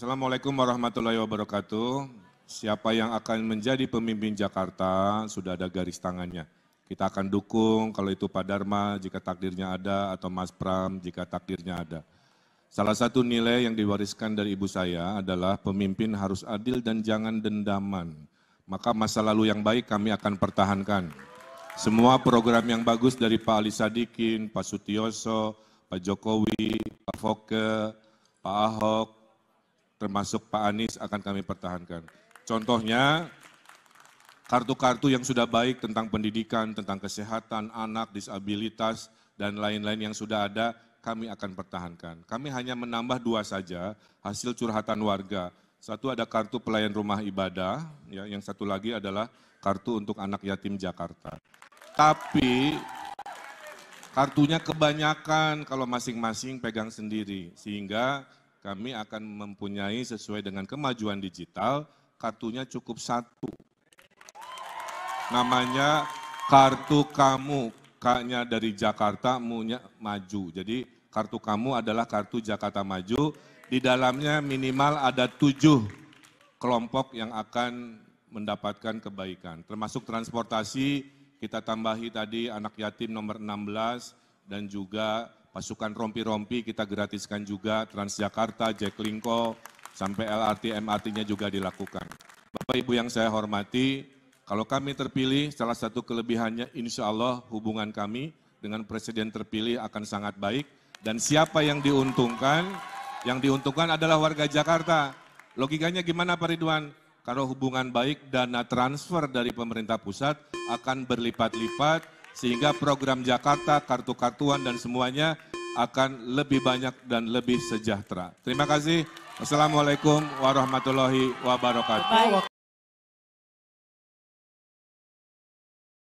Assalamualaikum warahmatullahi wabarakatuh. Siapa yang akan menjadi pemimpin Jakarta sudah ada garis tangannya. Kita akan dukung kalau itu Pak Dharma jika takdirnya ada atau Mas Pram jika takdirnya ada. Salah satu nilai yang diwariskan dari ibu saya adalah pemimpin harus adil dan jangan dendaman. Maka masa lalu yang baik kami akan pertahankan. Semua program yang bagus dari Pak Ali Sadikin, Pak Sutioso, Pak Jokowi, Pak Foke, Pak Ahok, termasuk Pak Anies akan kami pertahankan. Contohnya kartu-kartu yang sudah baik tentang pendidikan, tentang kesehatan, anak, disabilitas, dan lain-lain yang sudah ada, kami akan pertahankan. Kami hanya menambah dua saja hasil curhatan warga. Satu ada kartu pelayan rumah ibadah, ya, yang satu lagi adalah kartu untuk anak yatim Jakarta. Tapi kartunya kebanyakan kalau masing-masing pegang sendiri, sehingga kami akan mempunyai sesuai dengan kemajuan digital, kartunya cukup satu. Namanya kartu kamu, kanya dari Jakarta, munya maju. Jadi kartu kamu adalah kartu Jakarta Maju, di dalamnya minimal ada tujuh kelompok yang akan mendapatkan kebaikan. Termasuk transportasi, kita tambahi tadi anak yatim nomor 16 dan juga pasukan rompi-rompi kita gratiskan juga, Transjakarta, Jaklingko, sampai LRT, MRT-nya juga dilakukan. Bapak Ibu yang saya hormati, kalau kami terpilih, salah satu kelebihannya insya Allah hubungan kami dengan Presiden terpilih akan sangat baik. Dan siapa yang diuntungkan? Yang diuntungkan adalah warga Jakarta. Logikanya gimana Pak Ridwan? Kalau hubungan baik, dana transfer dari pemerintah pusat akan berlipat-lipat sehingga program Jakarta, kartu kartuan dan semuanya akan lebih banyak dan lebih sejahtera. Terima kasih. Assalamualaikum warahmatullahi wabarakatuh.